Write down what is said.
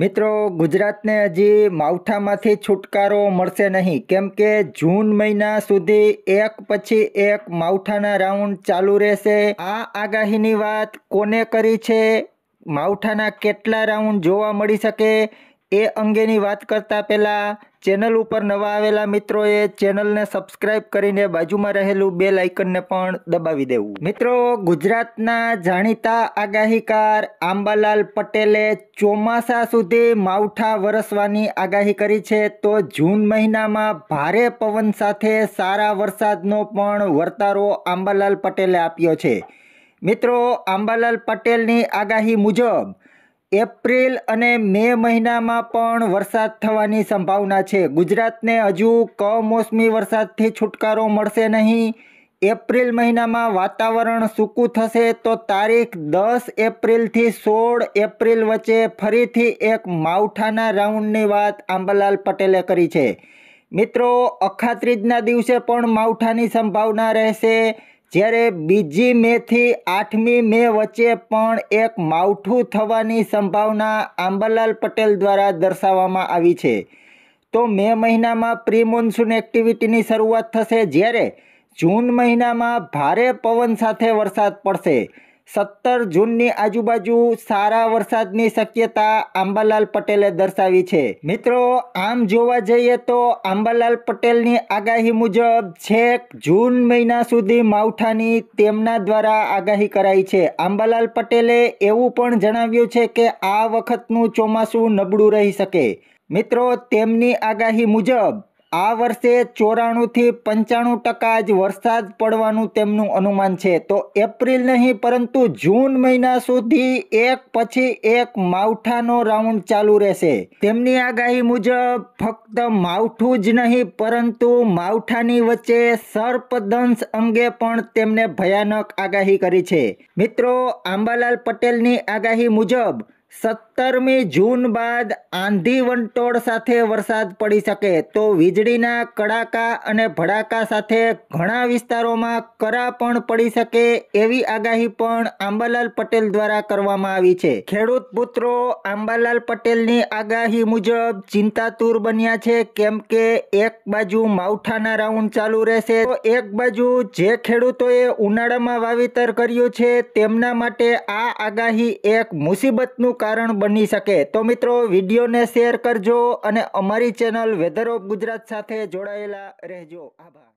મિત્રો ગુજરાતને હજી માવઠામાંથી છુટકારો મળશે નહીં કેમ કે જૂન મહિના સુધી એક પછી એક માવઠાના રાઉન્ડ ચાલુ રહેશે આ આગાહીની વાત કોને કરી છે માવઠાના કેટલા રાઉન્ડ જોવા મળી શકે એ અંગેની વાત કરતા પહેલાં ચેનલ ઉપર નવા આવેલા મિત્રોએ ચેનલને સબસ્ક્રાઇબ કરીને બાજુમાં રહેલું બે લાઇકનને પણ દબાવી દેવું મિત્રો ગુજરાતના જાણીતા આગાહીકાર આંબાલાલ પટેલે ચોમાસા સુધી માવઠા વરસવાની આગાહી કરી છે તો જૂન મહિનામાં ભારે પવન સાથે સારા વરસાદનો પણ વર્તારો આંબાલાલ પટેલે આપ્યો છે મિત્રો આંબાલાલ પટેલની આગાહી મુજબ એપ્રિલ અને મે મહિનામાં પણ વરસાદ થવાની સંભાવના છે ગુજરાતને હજુ કમોસમી વરસાદથી છુટકારો મળશે નહીં એપ્રિલ મહિનામાં વાતાવરણ સૂકું થશે તો તારીખ દસ એપ્રિલથી સોળ એપ્રિલ વચ્ચે ફરીથી એક માવઠાના રાઉન્ડની વાત આંબલાલ પટેલે કરી છે મિત્રો અખાત્રીજના દિવસે પણ માવઠાની સંભાવના રહેશે જ્યારે બીજી મેથી આઠમી મે વચ્ચે પણ એક માવઠું થવાની સંભાવના આંબાલાલ પટેલ દ્વારા દર્શાવવામાં આવી છે તો મે મહિનામાં પ્રી મોન્સૂન એક્ટિવિટીની શરૂઆત થશે જ્યારે જૂન મહિનામાં ભારે પવન સાથે વરસાદ પડશે સત્તર જૂનની આજુબાજુ સારા વરસાદની શક્યતા આંબાલાલ પટેલે દર્શાવી છે મિત્રો આમ જોવા જઈએ તો આંબાલાલ પટેલની આગાહી મુજબ છેક જૂન મહિના સુધી માવઠાની તેમના દ્વારા આગાહી કરાઈ છે આંબાલાલ પટેલે એવું પણ જણાવ્યું છે કે આ વખતનું ચોમાસું નબળું રહી શકે મિત્રો તેમની આગાહી મુજબ આ વર્ષે ચોરાણુંથી પંચાણું ટકા જ વરસાદ પડવાનું તેમનું અનુમાન છે તો એપ્રિલ નહીં પરંતુ જૂન મહિના સુધી એક પછી એક માવઠાનો રાઉન્ડ ચાલુ રહેશે તેમની આગાહી મુજબ ફક્ત માવઠું જ નહીં પરંતુ માવઠાની વચ્ચે સર્પદંશ અંગે પણ તેમણે ભયાનક આગાહી કરી છે મિત્રો આંબાલાલ પટેલની આગાહી મુજબ સત્તરમી જૂન બાદ આંધી વંટોળ સાથે વરસાદ પડી શકે તો વીજળીના કડાકા અને ભડાકા સાથે ઘણા વિસ્તારોમાં કરા પણ પડી શકે એવી આગાહી પણ આંબાલાલ પટેલ દ્વારા કરવામાં આવી છે ખેડૂત પુત્રો આંબાલાલ પટેલની આગાહી મુજબ ચિંતાતુર બન્યા છે કેમ કે એક બાજુ માવઠાના રાઉન્ડ ચાલુ રહેશે તો એક બાજુ જે ખેડૂતોએ ઉનાળામાં વાવેતર કર્યું છે તેમના માટે આ આગાહી એક મુસીબતનું કારણ બની શકે તો મિત્રો વિડીયોને શેર કરજો અને અમારી ચેનલ વેધર ઓફ ગુજરાત સાથે જોડાયેલા રહેજો આભાર